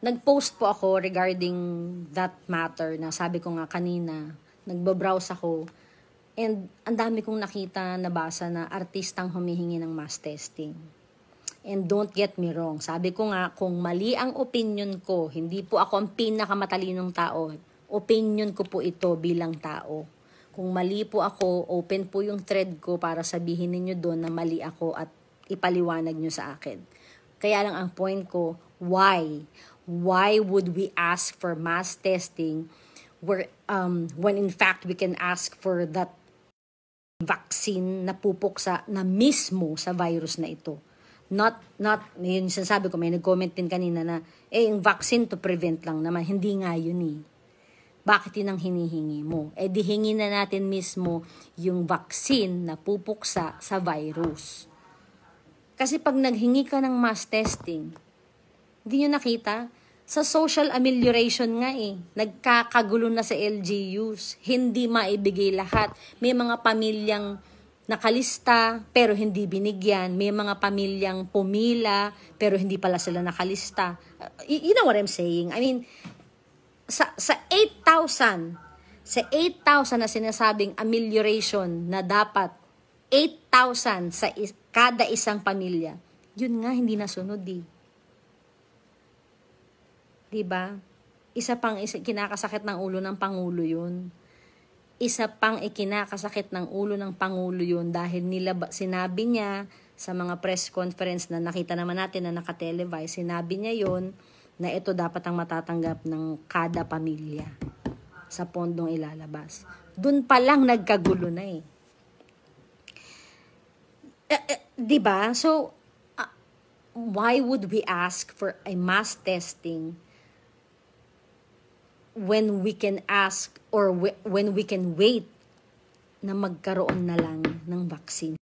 nagpost po ako regarding that matter na sabi ko nga kanina, nagbabrowse ako, and ang dami kong nakita, nabasa na artistang humihingi ng mass testing. And don't get me wrong, sabi ko nga, kung mali ang opinion ko, hindi po ako ang pinakamatalinong tao, opinion ko po ito bilang tao. Kung mali po ako, open po yung thread ko para sabihin ninyo doon na mali ako at ipaliwanag nyo sa akin. Kaya lang ang point ko, why? why would we ask for mass testing where, um, when in fact we can ask for that vaccine na pupuksa na mismo sa virus na ito. Not, not, yun sinasabi ko, may nag-comment din kanina na, eh, yung vaccine to prevent lang naman, hindi nga yun eh. Bakit yun ang hinihingi mo? Eh, di hingin na natin mismo yung vaccine na pupuksa sa virus. Kasi pag naghingi ka ng mass testing, hindi nyo nakita, sa social amelioration nga eh, nagkakagulo na sa LGUs, hindi maibigay lahat. May mga pamilyang nakalista pero hindi binigyan. May mga pamilyang pumila pero hindi pala sila nakalista. You know what I'm saying? I mean, sa, sa 8,000, sa 8,000 na sinasabing amelioration na dapat 8,000 sa is, kada isang pamilya, yun nga hindi nasunod eh. 'Di ba? Isa pang isa, kinakasakit ng ulo ng pangulo 'yun. Isa pang ikinakasakit ng ulo ng pangulo 'yun dahil nila sinabi niya sa mga press conference na nakita naman natin na naka-televise, sinabi niya 'yon na ito dapat ang matatanggap ng kada pamilya sa pondong ilalabas. Doon pa lang nagkagulo na eh. eh, eh 'Di ba? So uh, why would we ask for a mass testing when we can ask or when we can wait na magkaroon na lang ng vaccine.